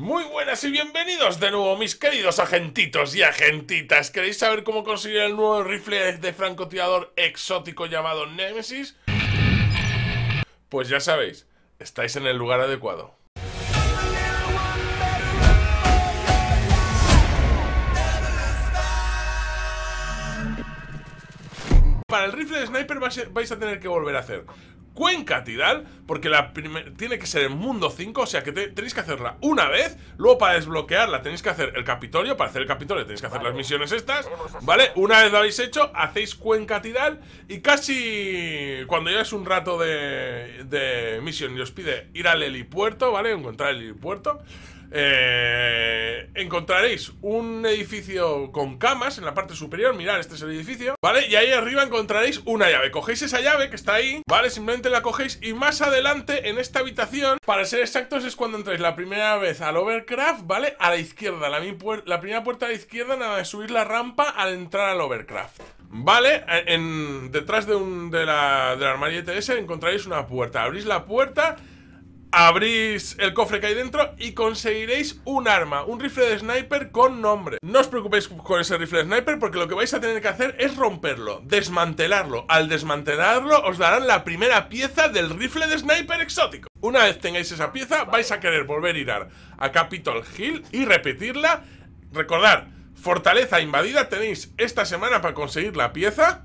Muy buenas y bienvenidos de nuevo mis queridos agentitos y agentitas. ¿Queréis saber cómo conseguir el nuevo rifle de francotirador exótico llamado Nemesis? Pues ya sabéis, estáis en el lugar adecuado. Para el rifle de sniper vais a tener que volver a hacer Cuenca Tidal, porque la tiene que ser el Mundo 5, o sea que tenéis que hacerla una vez, luego para desbloquearla tenéis que hacer el Capitolio, para hacer el Capitolio tenéis que hacer las misiones estas, ¿vale? Una vez lo habéis hecho, hacéis Cuenca Tidal y casi cuando es un rato de, de misión y os pide ir al helipuerto, ¿vale? Encontrar el helipuerto, eh, encontraréis un edificio con camas en la parte superior. Mirad, este es el edificio, ¿vale? Y ahí arriba encontraréis una llave. Cogéis esa llave que está ahí, ¿vale? Simplemente la cogéis y más adelante en esta habitación, para ser exactos, es cuando entráis la primera vez al Overcraft, ¿vale? A la izquierda, la, primera puerta a la izquierda, nada de subir la rampa al entrar al Overcraft. ¿Vale? Eh, en, detrás de la, del armario TS encontraréis una puerta. Abrís la puerta Abrís el cofre que hay dentro y conseguiréis un arma, un rifle de sniper con nombre. No os preocupéis con ese rifle de sniper porque lo que vais a tener que hacer es romperlo, desmantelarlo. Al desmantelarlo os darán la primera pieza del rifle de sniper exótico. Una vez tengáis esa pieza vais a querer volver a ir a Capitol Hill y repetirla. Recordad, fortaleza invadida tenéis esta semana para conseguir la pieza.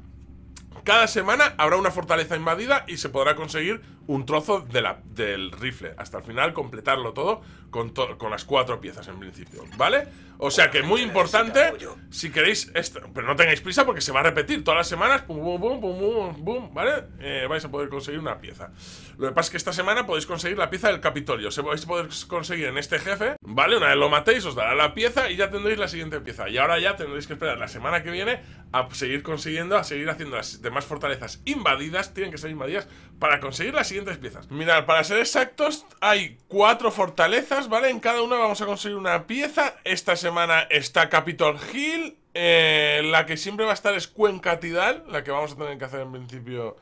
Cada semana habrá una fortaleza invadida y se podrá conseguir un trozo de la, del rifle hasta el final, completarlo todo con, las cuatro piezas en principio, ¿vale? O sea que muy importante, si queréis, esto, pero no tengáis prisa porque se va a repetir todas las semanas, pum, pum, pum, ¿vale? Eh, vais a poder conseguir una pieza. Lo que pasa es que esta semana podéis conseguir la pieza del Capitolio, se vais a poder conseguir en este jefe, ¿vale? Una vez lo matéis os dará la pieza y ya tendréis la siguiente pieza. Y ahora ya tendréis que esperar la semana que viene a seguir consiguiendo, a seguir haciendo las demás fortalezas invadidas, tienen que ser invadidas, para conseguir las siguientes piezas. Mirad, para ser exactos, hay cuatro fortalezas ¿vale? En cada una vamos a conseguir una pieza. Esta semana está Capitol Hill. Eh, la que siempre va a estar es Cuenca Tidal, la que vamos a tener que hacer en principio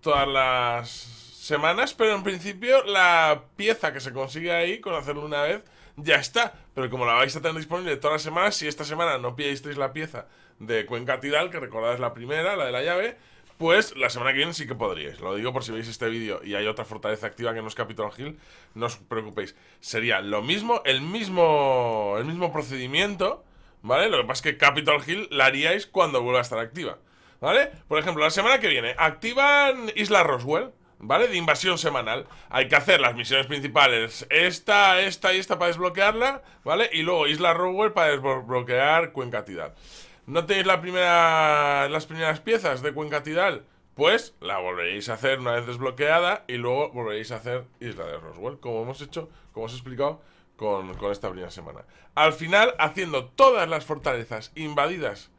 todas las semanas. Pero en principio la pieza que se consigue ahí, con hacerlo una vez, ya está. Pero como la vais a tener disponible todas las semanas, si esta semana no pilláis la pieza de Cuenca Tidal, que recordad es la primera, la de la llave pues la semana que viene sí que podríais. Lo digo por si veis este vídeo y hay otra fortaleza activa que no es Capitol Hill, no os preocupéis. Sería lo mismo, el mismo, el mismo procedimiento, ¿vale? Lo que pasa es que Capitol Hill la haríais cuando vuelva a estar activa, ¿vale? Por ejemplo, la semana que viene activan Isla Roswell, ¿vale? De invasión semanal. Hay que hacer las misiones principales, esta, esta y esta para desbloquearla, ¿vale? Y luego Isla Roswell para desbloquear Cuenca Tidal. ¿No tenéis las primeras piezas de Cuenca Tidal? Pues la volveréis a hacer una vez desbloqueada y luego volveréis a hacer Isla de Roswell, como hemos hecho, como os he explicado con, esta primera semana. Al final, haciendo todas las fortalezas invadidas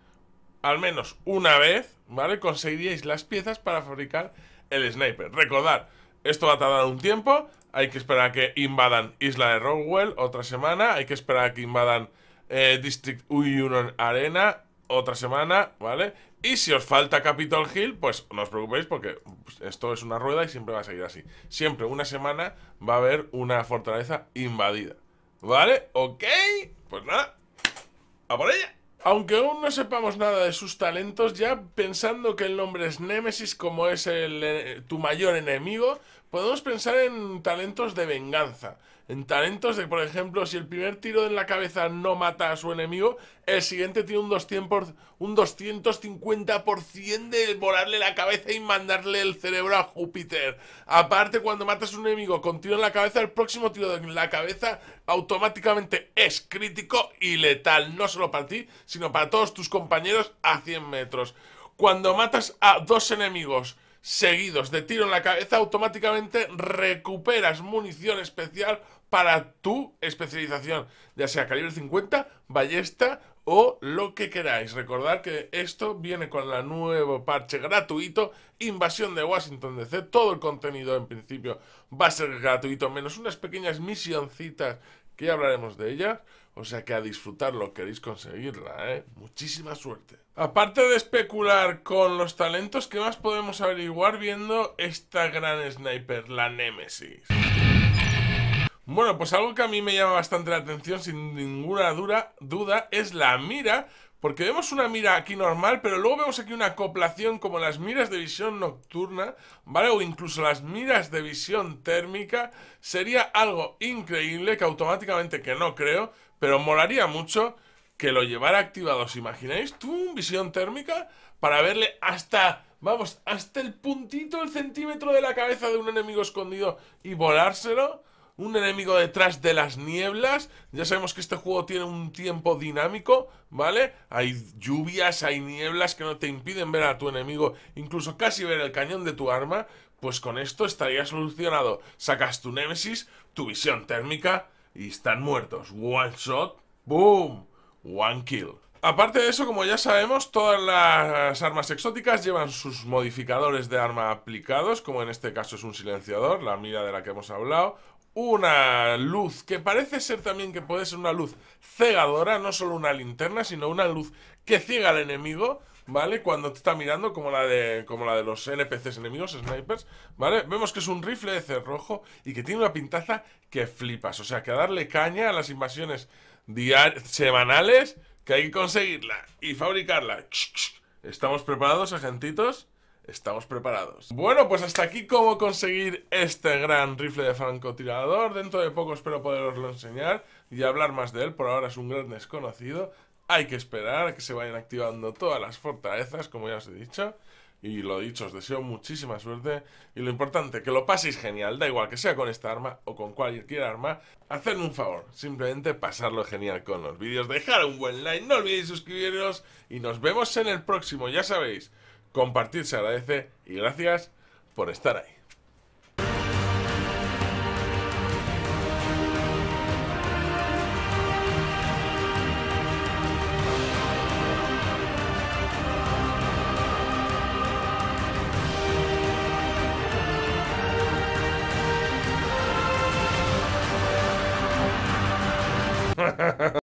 al menos una vez, ¿vale? Conseguiríais las piezas para fabricar el sniper. Recordad, esto va a tardar un tiempo, hay que esperar a que invadan Isla de Roswell otra semana, hay que esperar a que invadan eh, District Union Arena otra semana, ¿vale? Y si os falta Capitol Hill, pues no os preocupéis porque esto es una rueda y siempre va a seguir así. Siempre una semana va a haber una fortaleza invadida. ¿Vale? ¿Ok? Pues nada, a por ella. Aunque aún no sepamos nada de sus talentos, ya pensando que el nombre es Némesis como es eh, tu mayor enemigo, podemos pensar en talentos de venganza. En talentos de, por ejemplo, si el primer tiro en la cabeza no mata a su enemigo, el siguiente tiene un, 200, un 250% de volarle la cabeza y mandarle el cerebro a Júpiter. Aparte, cuando matas a un enemigo con tiro en la cabeza, el próximo tiro en la cabeza automáticamente es crítico y letal. No solo para ti, sino para todos tus compañeros a 100 metros. Cuando matas a dos enemigos seguidos de tiro en la cabeza, automáticamente recuperas munición especial para tu especialización, ya sea calibre 50, ballesta o lo que queráis. Recordad que esto viene con la nuevo parche gratuito, Invasión de Washington DC. Todo el contenido en principio va a ser gratuito, menos unas pequeñas misioncitas que hablaremos de ellas. O sea que a disfrutarlo, queréis conseguirla, ¿eh? Muchísima suerte. Aparte de especular con los talentos, ¿qué más podemos averiguar viendo esta gran sniper, la Nemesis? Bueno, pues algo que a mí me llama bastante la atención, sin ninguna duda, es la mira, porque vemos una mira aquí normal, pero luego vemos aquí una acoplación como las miras de visión nocturna, ¿vale? O incluso las miras de visión térmica. Sería algo increíble que automáticamente, que no creo, pero molaría mucho que lo llevara activado. ¿Os imagináis tú visión térmica para verle hasta, vamos, hasta el puntito, el centímetro de la cabeza de un enemigo escondido y volárselo? un enemigo detrás de las nieblas. Ya sabemos que este juego tiene un tiempo dinámico, ¿vale? Hay lluvias, hay nieblas que no te impiden ver a tu enemigo, incluso casi ver el cañón de tu arma. Pues con esto estaría solucionado. Sacas tu Némesis, tu visión térmica y están muertos. One shot, boom, one kill. Aparte de eso, como ya sabemos, todas las armas exóticas llevan sus modificadores de arma aplicados, como en este caso es un silenciador, la mira de la que hemos hablado, una luz que parece ser también que puede ser una luz cegadora, no solo una linterna, sino una luz que ciega al enemigo, ¿vale? Cuando te está mirando, como la de, como la de los NPCs enemigos, snipers, ¿vale? Vemos que es un rifle de cerrojo y que tiene una pintaza que flipas. O sea, que a darle caña a las invasiones semanales, que hay que conseguirla y fabricarla. Estamos preparados, agentitos. Estamos preparados. Bueno, pues hasta aquí cómo conseguir este gran rifle de francotirador. Dentro de poco espero poderoslo enseñar y hablar más de él. Por ahora es un gran desconocido. Hay que esperar a que se vayan activando todas las fortalezas, como ya os he dicho. Y lo dicho, os deseo muchísima suerte. Y lo importante, que lo paséis genial. Da igual que sea con esta arma o con cualquier arma. Hacedme un favor, simplemente pasarlo genial con los vídeos. Dejar un buen like, no olvidéis suscribiros. Y nos vemos en el próximo, ya sabéis compartir se agradece y gracias por estar ahí.